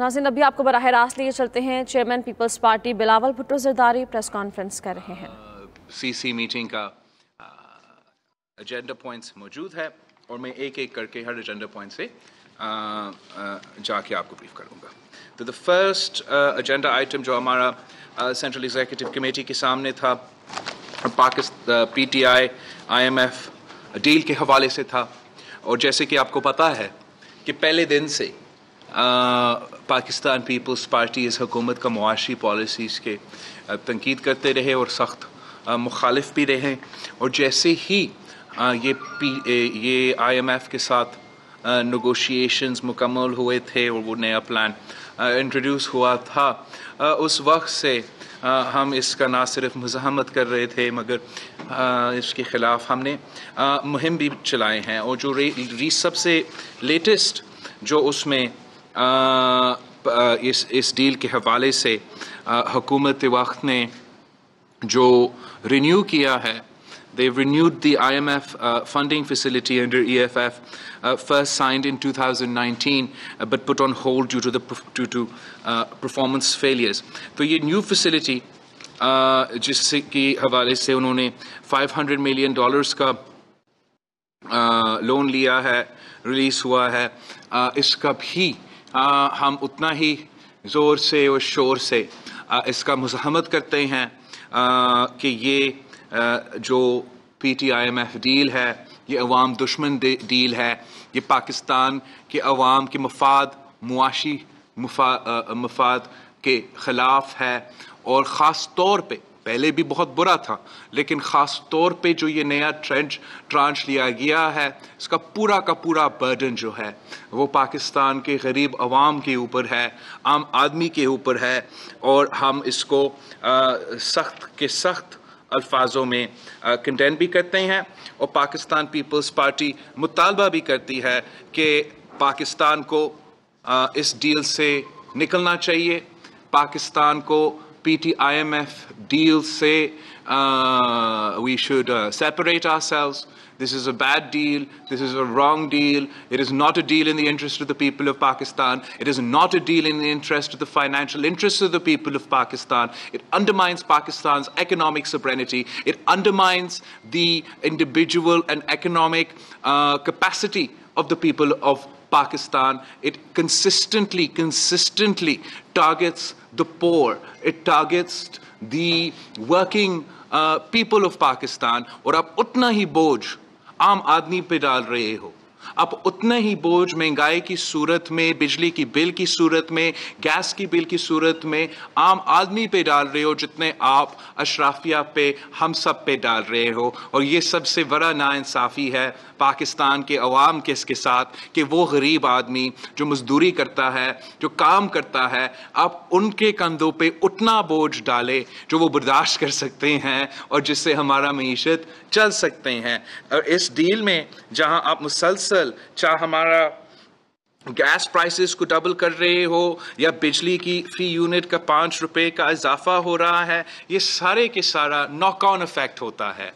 नाजिन अभी आपको बरह रास्त लिए चलते हैं chairman peoples party Bilawal Bhutto Zardari press conference कर रहे हैं सी सी मीटिंग का एजेंडा पॉइंट्स मौजूद है और मैं एक एक करके हर एजेंडा पॉइंट से जाके आपको ब्रीफ करूँगा तो द फर्स्ट एजेंडा आइटम जो हमारा सेंट्रल एग्जीक्यूटिव कमेटी के सामने था Pakistan P T I I M F deal के हवाले से था और जैसे कि आपको पता है कि पहले दिन से पाकिस्तान पीपल्स पार्टी इस हुकूमत का मुआशी पॉलिसीज़ के तनकीद करते रहे और सख्त मुखालफ भी रहे और जैसे ही आ, ये पी ये आईएमएफ के साथ नगोशिएशंस मुकम्मल हुए थे और वो नया प्लान इंट्रोड्यूस हुआ था आ, उस वक्त से आ, हम इसका ना सिर्फ मजामत कर रहे थे मगर आ, इसके ख़िलाफ़ हमने मुहिम भी चलाए हैं और जो री सबसे लेटेस्ट जो उसमें इस इस डील के हवाले से हकूमत वक्त ने जो रीन्यू किया है they renewed the F funding facility under E F F first signed in two thousand nineteen but put on hold due to due to performance failures तो ये न्यू फैसिलिटी जिस की हवाले से उन्होंने फाइव हंड्रेड मिलियन डॉलर्स का loan लिया है रिलीज हुआ है इसका भी आ, हाँ, हम उतना ही ज़ोर से और शोर से आ, इसका मुजामत करते हैं आ, कि ये आ, जो P T I M F deal है ये अवाम दुश्मन डील है ये पाकिस्तान के अवाम के मफाद मुआशी मफाद के ख़िलाफ़ है और ख़ास तौर पर पहले भी बहुत बुरा था लेकिन ख़ास तौर पे जो ये नया ट्रेंच ट्रांच लिया गया है इसका पूरा का पूरा बर्डन जो है वो पाकिस्तान के गरीब आवाम के ऊपर है आम आदमी के ऊपर है और हम इसको सख्त के सख्त अल्फाजों में कंटेन भी करते हैं और पाकिस्तान पीपल्स पार्टी मुतालबा भी करती है कि पाकिस्तान को आ, इस डील से निकलना चाहिए पाकिस्तान को PTIMF deals say uh, we should uh, separate ourselves. This is a bad deal. This is a wrong deal. It is not a deal in the interest of the people of Pakistan. It is not a deal in the interest of the financial interests of the people of Pakistan. It undermines Pakistan's economic sovereignty. It undermines the individual and economic uh, capacity of the people of Pakistan. It consistently, consistently targets the poor. It targets the working uh, people of Pakistan. और आप उतना ही बोझ आम आदमी पे डाल रहे हो अब उतने ही बोझ महंगाई की सूरत में बिजली की बिल की सूरत में गैस की बिल की सूरत में आम आदमी पे डाल रहे हो जितने आप अशराफिया पे हम सब पे डाल रहे हो और ये सबसे बड़ा नाानसाफ़ी है पाकिस्तान के अवाम के इसके साथ कि वो गरीब आदमी जो मजदूरी करता है जो काम करता है आप उनके कंधों पे उतना बोझ डाले जो वो बर्दाश्त कर सकते हैं और जिससे हमारा मीशत चल सकते हैं और इस डील में जहां आप मुसलसल डबल चाहे हमारा गैस प्राइसेस को डबल कर रहे हो या बिजली की फी यूनिट का पाँच रुपए का इजाफा हो रहा है ये सारे के सारा नॉक ऑन इफेक्ट होता है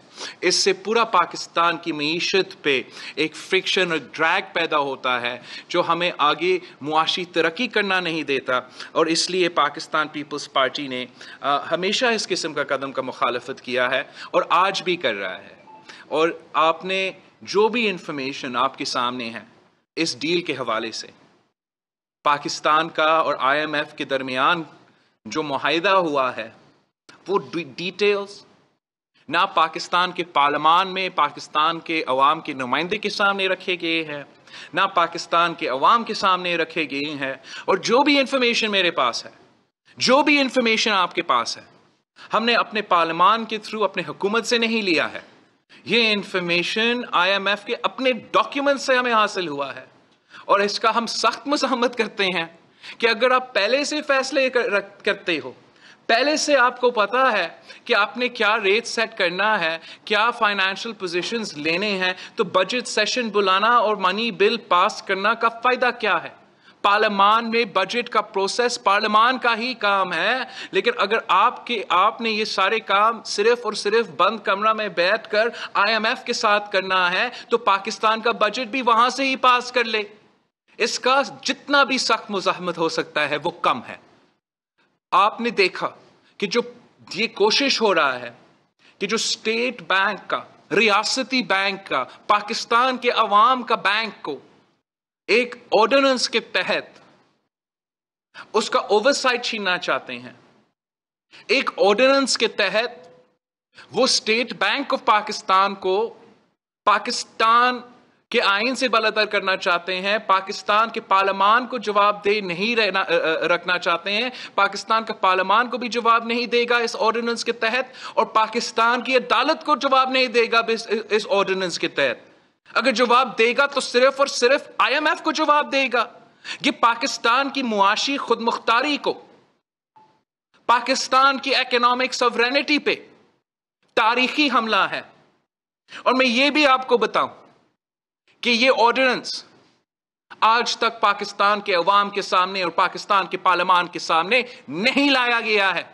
इससे पूरा पाकिस्तान की मीशत पे एक फ्रिक्शन और ड्रैग पैदा होता है जो हमें आगे मुआशी तरक्की करना नहीं देता और इसलिए पाकिस्तान पीपल्स पार्टी ने आ, हमेशा इस किस्म का कदम का मुखालफत किया है और आज भी कर रहा है और आपने जो भी इंफॉर्मेशन आपके सामने है इस डील के हवाले से पाकिस्तान का और आईएमएफ के दरमियान जो माहिदा हुआ है वो डिटेल्स ना पाकिस्तान के पार्लियामान में पाकिस्तान के अवाम के नुमाइंदे के सामने रखे गए हैं ना पाकिस्तान के अवाम के सामने रखे गए हैं और जो भी इंफॉर्मेशन मेरे पास है जो भी इंफॉर्मेशन आपके पास है हमने अपने पार्लियामान के थ्रू अपने हुकूमत से नहीं लिया है ये इंफॉर्मेशन आईएमएफ के अपने डॉक्यूमेंट से हमें हासिल हुआ है और इसका हम सख्त मुसहमत करते हैं कि अगर आप पहले से फैसले कर, करते हो पहले से आपको पता है कि आपने क्या रेट सेट करना है क्या फाइनेंशियल पोजीशंस लेने हैं तो बजट सेशन बुलाना और मनी बिल पास करना का फायदा क्या है पार्लियामान में बजट का प्रोसेस पार्लियामान का ही काम है लेकिन अगर आपके आपने ये सारे काम सिर्फ और सिर्फ बंद कमरा में बैठकर आईएमएफ के साथ करना है तो पाकिस्तान का बजट भी वहां से ही पास कर ले इसका जितना भी सख्त मुजाहमत हो सकता है वो कम है आपने देखा कि जो ये कोशिश हो रहा है कि जो स्टेट बैंक का रियासती बैंक का पाकिस्तान के अवाम का बैंक को एक ऑर्डिनेंस के तहत उसका ओवरसाइट छीनना चाहते हैं एक ऑर्डिनेंस के तहत वो स्टेट बैंक ऑफ पाकिस्तान को पाकिस्तान के आइन से बलातर करना चाहते हैं पाकिस्तान के पार्लियामान को जवाब दे नहीं रहना रखना चाहते हैं पाकिस्तान का पार्लियामान को भी जवाब नहीं देगा इस ऑर्डिनेंस के तहत और पाकिस्तान की अदालत को जवाब नहीं देगा इस ऑर्डिनेंस के तहत अगर जवाब देगा तो सिर्फ और सिर्फ आईएमएफ को जवाब देगा कि पाकिस्तान की मुआशी खुद मुख्तारी को पाकिस्तान की इकोनॉमिक सवरेनिटी पे तारीखी हमला है और मैं ये भी आपको बताऊं कि ये ऑर्डिनेंस आज तक पाकिस्तान के अवाम के सामने और पाकिस्तान के पार्लियामान के सामने नहीं लाया गया है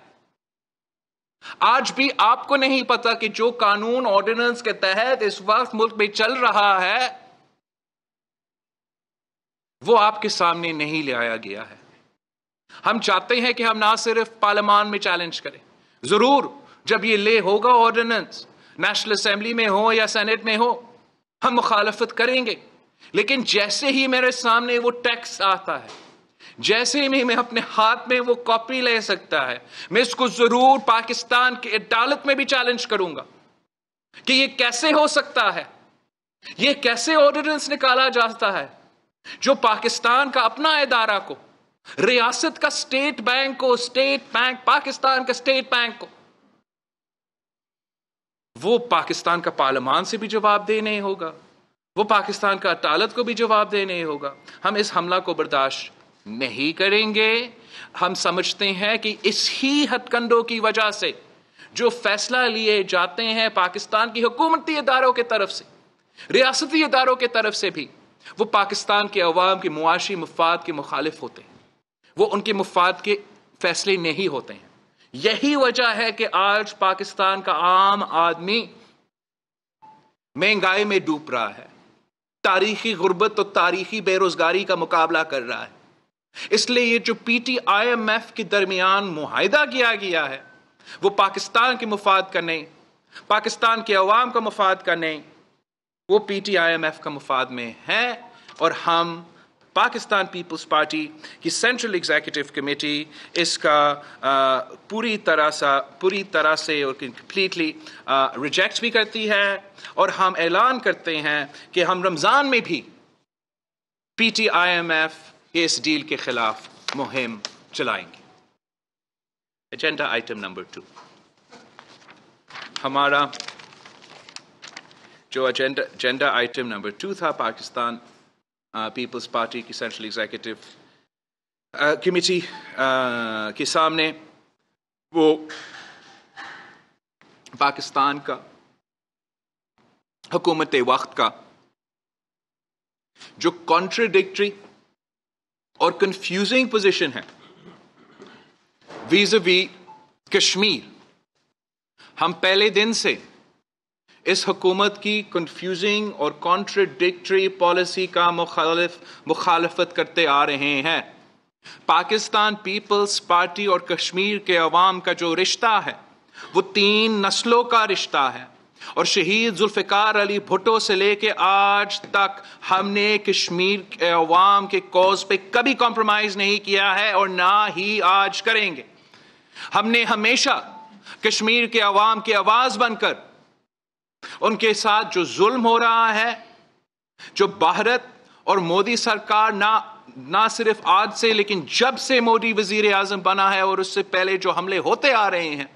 आज भी आपको नहीं पता कि जो कानून ऑर्डिनेंस के तहत इस वक्त मुल्क में चल रहा है वो आपके सामने नहीं ले आया गया है हम चाहते हैं कि हम ना सिर्फ पार्लियामान में चैलेंज करें जरूर जब ये ले होगा ऑर्डिनेंस नेशनल असेंबली में हो या सेनेट में हो हम मुखालफत करेंगे लेकिन जैसे ही मेरे सामने वो टैक्स आता है जैसे ही मैं अपने हाथ में वो कॉपी ले सकता है मैं इसको जरूर पाकिस्तान की अदालत में भी चैलेंज करूंगा कि ये कैसे हो सकता है ये कैसे ऑर्डिनेंस निकाला जाता है जो पाकिस्तान का अपना इदारा को रियासत का स्टेट बैंक को स्टेट बैंक पाकिस्तान का स्टेट बैंक को वो पाकिस्तान का पार्लियामान से भी जवाब देने होगा वो पाकिस्तान का अदालत को भी जवाब देने होगा हम इस हमला को बर्दाश्त नहीं करेंगे हम समझते हैं कि इस ही हथकंडों की वजह से जो फैसला लिए जाते हैं पाकिस्तान की हुकूमती इदारों के तरफ से रियासती इदारों के तरफ से भी वो पाकिस्तान के अवाम के मुआशी मफाद के मुखालिफ होते हैं वो उनके मफाद के फैसले नहीं होते हैं यही वजह है कि आज पाकिस्तान का आम आदमी महंगाई में डूब रहा है तारीखी गुर्बत और तारीखी बेरोजगारी का मुकाबला कर रहा है इसलिए ये जो पीटीआईएमएफ के दरमियान मुहिदा किया गया है वो पाकिस्तान के मुफाद का नहीं पाकिस्तान के अवाम का मुफाद का नहीं वो पीटीआईएमएफ का मुफाद में है और हम पाकिस्तान पीपल्स पार्टी की सेंट्रल एग्जीक्यूटिव कमेटी इसका पूरी तरह सा पूरी तरह से और कंप्लीटली रिजेक्ट भी करती है और हम ऐलान करते हैं कि हम रमज़ान में भी P T I M F इस डील के खिलाफ मुहिम चलाएंगे एजेंडा आइटम नंबर टू हमारा जो agenda agenda item number two था पाकिस्तान पीपल्स uh, पार्टी की सेंट्रल एग्जीक्यूटिव कमिटी के सामने वो पाकिस्तान का हुकूमत वक्त का जो कॉन्ट्रडिक्ट्री और कंफ्यूजिंग पोजीशन है वीज कश्मीर हम पहले दिन से इस हुकूमत की कंफ्यूजिंग और कॉन्ट्रडिक्टरी पॉलिसी का मुखालिफ मुखालफत करते आ रहे हैं पाकिस्तान पीपल्स पार्टी और कश्मीर के अवाम का जो रिश्ता है वो तीन नस्लों का रिश्ता है और शहीद जुल्फ़िकार अली भुट्टो से लेके आज तक हमने कश्मीर के अवाम के कॉज पे कभी कॉम्प्रोमाइज़ नहीं किया है और ना ही आज करेंगे हमने हमेशा कश्मीर के अवाम की आवाज़ बनकर उनके साथ जो जुल्म हो रहा है जो भारत और मोदी सरकार ना ना सिर्फ आज से लेकिन जब से मोदी वजीर आजम बना है और उससे पहले जो हमले होते आ रहे हैं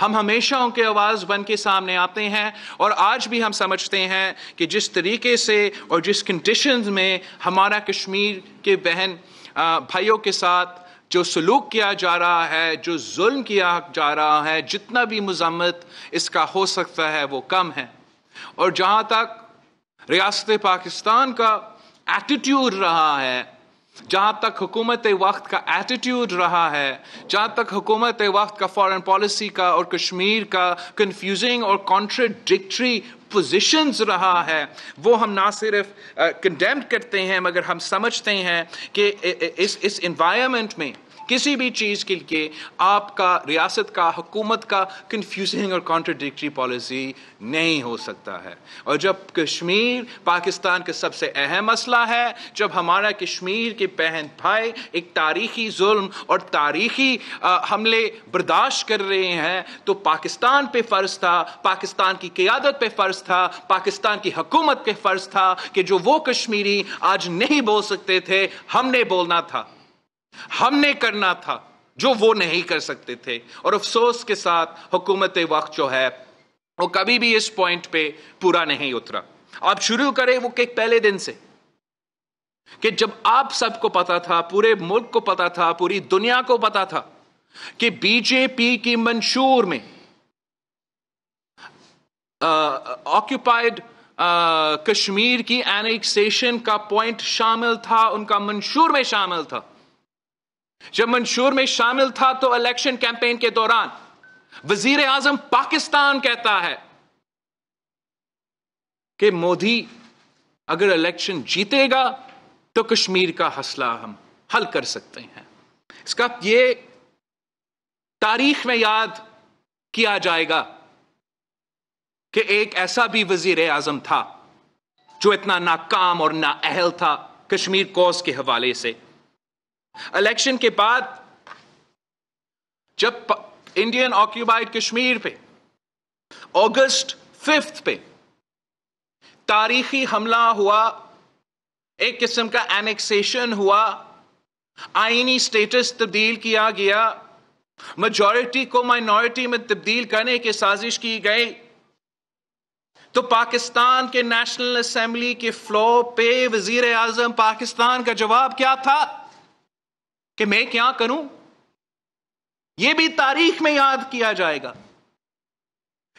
हम हमेशा उनके आवाज़ बन के सामने आते हैं और आज भी हम समझते हैं कि जिस तरीके से और जिस कंडीशन में हमारा कश्मीर के बहन भाइयों के साथ जो सलूक किया जा रहा है जो जुल्म किया जा रहा है जितना भी मजम्मत इसका हो सकता है वो कम है और जहाँ तक रियासत पाकिस्तान का एटीट्यूड रहा है जहाँ तक हुकूमत वक्त का एटीट्यूड रहा है जहाँ तक हुकूमत वक्त का फॉरेन पॉलिसी का और कश्मीर का कंफ्यूजिंग और कॉन्ट्रडिक्ट्री पोजिशन रहा है वो हम ना सिर्फ कंडेम uh, करते हैं मगर हम समझते हैं कि uh, uh, इस इस इन्वायरमेंट में किसी भी चीज़ के लिए आपका रियासत का हुकूमत का कन्फ्यूजिंग और कॉन्ट्रडिक्टी पॉलिसी नहीं हो सकता है और जब कश्मीर पाकिस्तान का सबसे अहम मसला है जब हमारा कश्मीर के बहन भाई एक तारीखी जुल्म और तारीखी हमले बर्दाश्त कर रहे हैं तो पाकिस्तान पे फ़र्ज़ था पाकिस्तान की क़्यादत पे फ़र्ज़ था पाकिस्तान की हुकूमत पे फ़र्ज़ था कि जो वो कश्मीरी आज नहीं बोल सकते थे हमने बोलना था हमने करना था जो वो नहीं कर सकते थे और अफसोस के साथ हुकूमत वक्त जो है वो कभी भी इस पॉइंट पे पूरा नहीं उतरा आप शुरू करें वो के पहले दिन से कि जब आप सबको पता था पूरे मुल्क को पता था पूरी दुनिया को पता था कि बीजेपी की मंशूर में ऑक्यूपाइड कश्मीर की एनेक्सेशन का पॉइंट शामिल था उनका मंशूर में शामिल था जब मंशूर में शामिल था तो इलेक्शन कैंपेन के दौरान वजीर आजम पाकिस्तान कहता है कि मोदी अगर इलेक्शन जीतेगा तो कश्मीर का हसला हम हल कर सकते हैं इसका ये तारीख में याद किया जाएगा कि एक ऐसा भी वजीर आजम था जो इतना नाकाम और नाअहल था कश्मीर कोस के हवाले से इलेक्शन के बाद जब इंडियन ऑक्यूपाइड कश्मीर पे अगस्त फिफ्थ पे तारीखी हमला हुआ एक किस्म का एनेक्सेशन हुआ आइनी स्टेटस तब्दील किया गया मजॉरिटी को माइनॉरिटी में तब्दील करने की साजिश की गई तो पाकिस्तान के नेशनल असेंबली के फ्लो पे वजीर आजम पाकिस्तान का जवाब क्या था कि मैं क्या करूं यह भी तारीख में याद किया जाएगा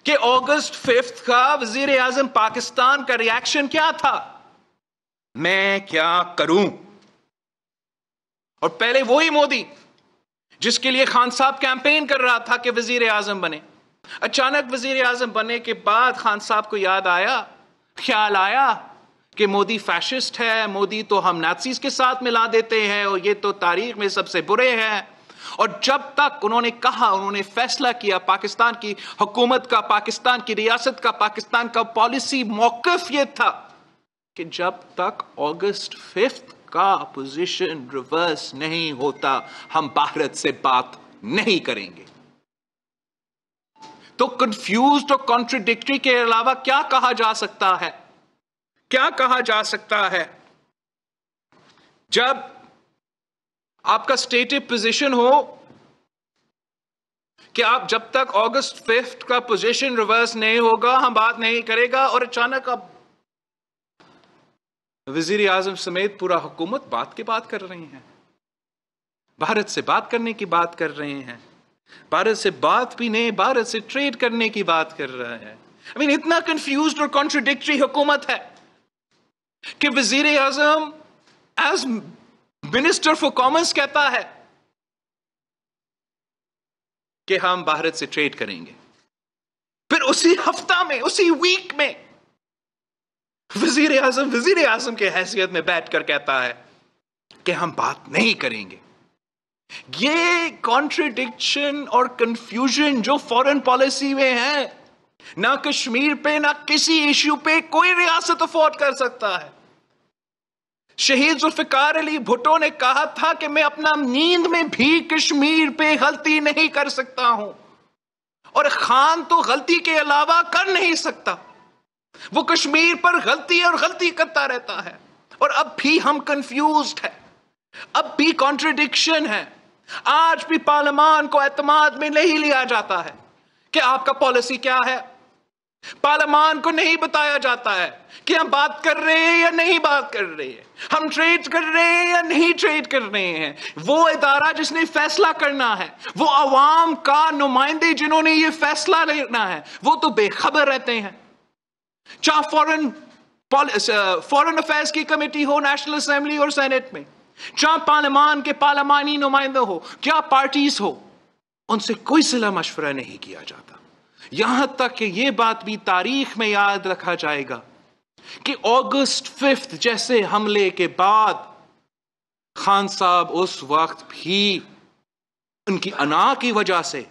कि अगस्त फिफ्थ का वजीर आजम पाकिस्तान का रिएक्शन क्या था मैं क्या करूं और पहले वो ही मोदी जिसके लिए खान साहब कैंपेन कर रहा था कि वजीर आजम बने अचानक वजीर आजम बनने के बाद खान साहब को याद आया ख्याल आया कि मोदी फैशिस्ट है मोदी तो हम नाजीज के साथ मिला देते हैं और ये तो तारीख में सबसे बुरे हैं और जब तक उन्होंने कहा उन्होंने फैसला किया पाकिस्तान की हुकूमत का पाकिस्तान की रियासत का पाकिस्तान का पॉलिसी मौकफ ये था कि जब तक अगस्त फिफ्थ का पोजीशन रिवर्स नहीं होता हम भारत से बात नहीं करेंगे तो कंफ्यूज और कॉन्ट्रडिक्टरी के अलावा क्या कहा जा सकता है क्या कहा जा सकता है जब आपका स्टेटिव पोजीशन हो कि आप जब तक अगस्त फिफ्थ का पोजीशन रिवर्स नहीं होगा हम बात नहीं करेगा और अचानक अब वजीर आजम समेत पूरा हुकूमत बात की बात कर रही है भारत से बात करने की बात कर रहे हैं भारत से बात भी नहीं भारत से ट्रेड करने की बात कर रहे हैं आई I मीन mean, इतना कंफ्यूज और कॉन्ट्रोडिक्टी हुकूमत है कि वजीर आजम एज मिनिस्टर फॉर कॉमर्स कहता है कि हम भारत से ट्रेड करेंगे फिर उसी हफ्ता में उसी वीक में वजीर आजम वजीर आजम के हैसियत में बैठकर कहता है कि हम बात नहीं करेंगे ये कॉन्ट्रडिक्शन और कंफ्यूजन जो फॉरेन पॉलिसी में है ना कश्मीर पे ना किसी इश्यू पे कोई रियासत अफोर्ड कर सकता है शहीद जुल्फिकार अली भुटो ने कहा था कि मैं अपना नींद में भी कश्मीर पे गलती नहीं कर सकता हूं और खान तो गलती के अलावा कर नहीं सकता वो कश्मीर पर गलती और गलती करता रहता है और अब भी हम कंफ्यूज है अब भी कॉन्ट्रडिक्शन है आज भी पार्लियामान को एतमाद में नहीं लिया जाता है कि आपका पॉलिसी क्या है पार्लियामान को नहीं बताया जाता है कि हम बात कर रहे हैं या नहीं बात कर रहे हैं हम ट्रेड कर रहे हैं या नहीं ट्रेड कर रहे हैं वो इदारा जिसने फैसला करना है वो अवाम का नुमाइंदे जिन्होंने ये फैसला लेना है वो तो बेखबर रहते हैं चाहे फॉरन फॉरन अफेयर्स की कमेटी हो नेशनल असेंबली और सेनेट में चाहे पार्लियामान के पार्लियामानी नुमाइंदे हो क्या पार्टीज हो उनसे कोई सिला मशवरा नहीं किया जाता यहां तक कि यह बात भी तारीख में याद रखा जाएगा कि अगस्त फिफ्थ जैसे हमले के बाद खान साहब उस वक्त भी उनकी अना की वजह से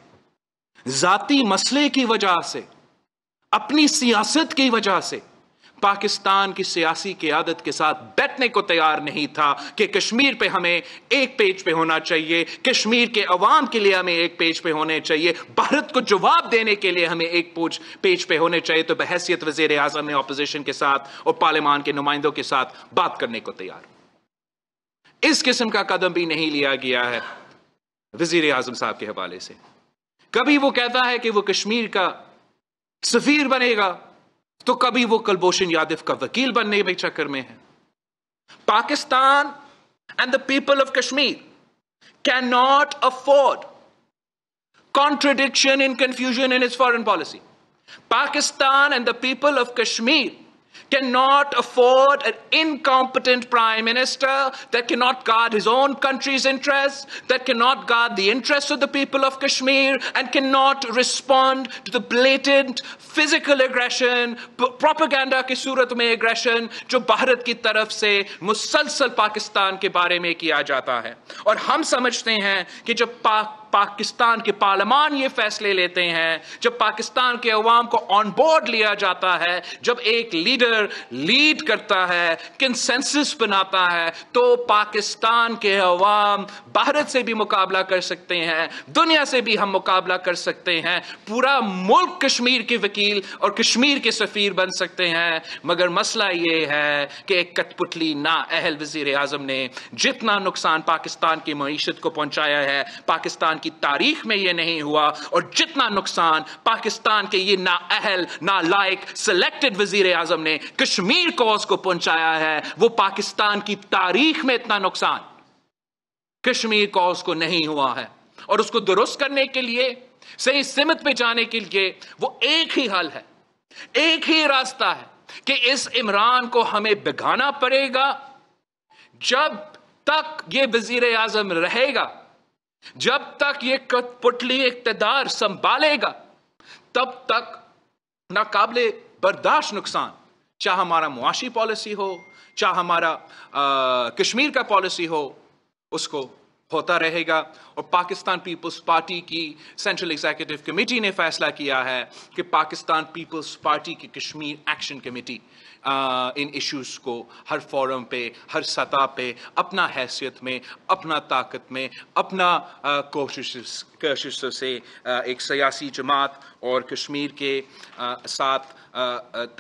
जाति मसले की वजह से अपनी सियासत की वजह से पाकिस्तान की सियासी क्यादत के साथ बैठने को तैयार नहीं था कि कश्मीर पे हमें एक पेज पे होना चाहिए कश्मीर के अवाम के लिए हमें एक पेज पे होने चाहिए भारत को जवाब देने के लिए हमें एक पेज पे होने चाहिए तो बहसियत वजीर आजम ने अपोजिशन के साथ और पार्लियमान के नुमाइंदों के साथ बात करने को तैयार इस किस्म का कदम भी नहीं लिया गया है वजीर आजम साहब के हवाले से कभी वो कहता है कि वो कश्मीर का सफीर बनेगा तो कभी वो कुलभूषण यादव का वकील बनने के चक्कर में है Pakistan and the people of Kashmir cannot afford contradiction in confusion in is foreign policy Pakistan and the people of Kashmir cannot afford an incompetent prime minister that cannot guard his own country's interests, that cannot guard the interests of the people of Kashmir, and cannot respond to the blatant physical aggression, propaganda ki surat mein aggression, jo Bharat ki taraf se musalsal Pakistan ke बारे में किया जाता है और हम समझते हैं कि पाकिस्तान के पार्लियामान ये फैसले लेते हैं जब पाकिस्तान के अवाम को ऑन बोर्ड लिया जाता है जब एक लीडर लीड करता है कंसेंसस बनाता है तो पाकिस्तान के अवाम भारत से भी मुकाबला कर सकते हैं दुनिया से भी हम मुकाबला कर सकते हैं पूरा मुल्क कश्मीर के वकील और कश्मीर के सफ़ीर बन सकते हैं मगर मसला ये है कि एक कठपुतली ना अहल वजीर आजम ने जितना नुकसान पाकिस्तान की मीशत को पहुंचाया है पाकिस्तान की तारीख में यह नहीं हुआ और जितना नुकसान पाकिस्तान के ये ना लायक सिलेक्टेड वजीर आजम ने कश्मीर कोस को पहुंचाया है वो पाकिस्तान की तारीख में इतना नुकसान कश्मीर कोस को नहीं हुआ है और उसको दुरुस्त करने के लिए सही सिमत पे जाने के लिए वो एक ही हल है एक ही रास्ता है कि इस इमरान को हमें बिगाना पड़ेगा जब तक ये वजीर आजम रहेगा जब तक ये कठपुतली इकतदार संभालेगा तब तक नाकाबले बर्दाश्त नुकसान चाहे हमारा मुआशी पॉलिसी हो चाहे हमारा आ, कश्मीर का पॉलिसी हो उसको होता रहेगा और पाकिस्तान पीपल्स पार्टी की सेंट्रल एग्जीक्यूटिव कमेटी ने फैसला किया है कि पाकिस्तान पीपल्स पार्टी की कश्मीर एक्शन कमेटी इन इश्यूज़ को हर फोरम पे हर सतह पे अपना हैसियत में अपना ताकत में अपना कोशिश कोशिशों से एक सियासी जमात और कश्मीर के साथ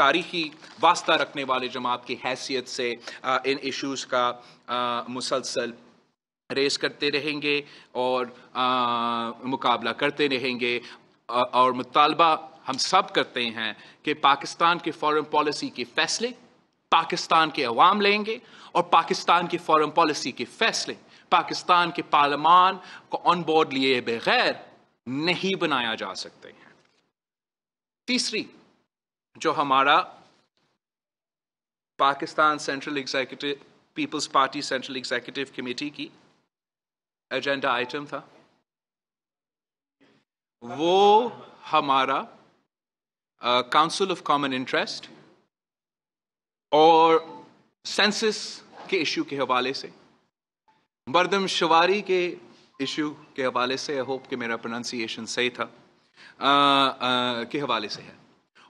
तारीखी वास्ता रखने वाले जमात की हैसियत से इन इश्यूज़ का मुसलसल रेस करते रहेंगे और मुकाबला करते रहेंगे और मुतालबा हम सब करते हैं कि पाकिस्तान के फॉरेन पॉलिसी के फैसले पाकिस्तान के अवाम लेंगे और पाकिस्तान की फॉरेन पॉलिसी के फैसले पाकिस्तान के पार्लियामान को ऑन बोर्ड लिए बगैर नहीं बनाया जा सकते हैं तीसरी जो हमारा Pakistan central executive Peoples Party central executive committee की एजेंडा आइटम था वो हमारा काउंसिल ऑफ कॉमन इंटरेस्ट और सेंसिस के इशू के हवाले से मरदम शवारी के इशू के हवाले से आई होप कि मेरा प्रोनाउंसिएशन सही था आ, आ, के हवाले से है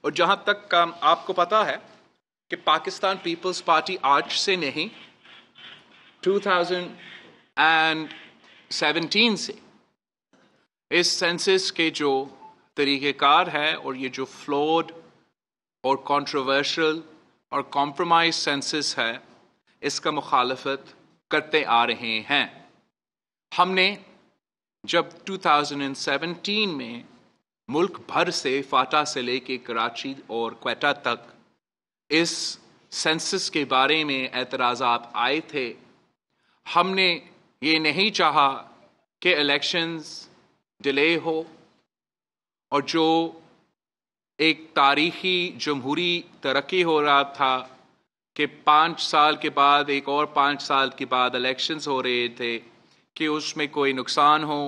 और जहाँ तक काम आपको पता है कि पाकिस्तान पीपल्स पार्टी आज से नहीं 2017 से इस सेंसिस के जो तरीक़ेकार है और ये जो फ्लोड और कॉन्ट्रोवर्शल और कॉम्प्रोमाइज सेंसिस है इसका मुखालफत करते आ रहे हैं हमने जब 2017 में मुल्क भर से फाटा से लेके कराची और क्वेटा तक इस सेंसिस के बारे में एतराज़ आए थे हमने ये नहीं चाहा कि इलेक्शंस डिले हो और जो एक तारीखी जमहूरी तरक्की हो रहा था कि पाँच साल के बाद एक और पाँच साल के बाद इलेक्शंस हो रहे थे कि उसमें कोई नुकसान हो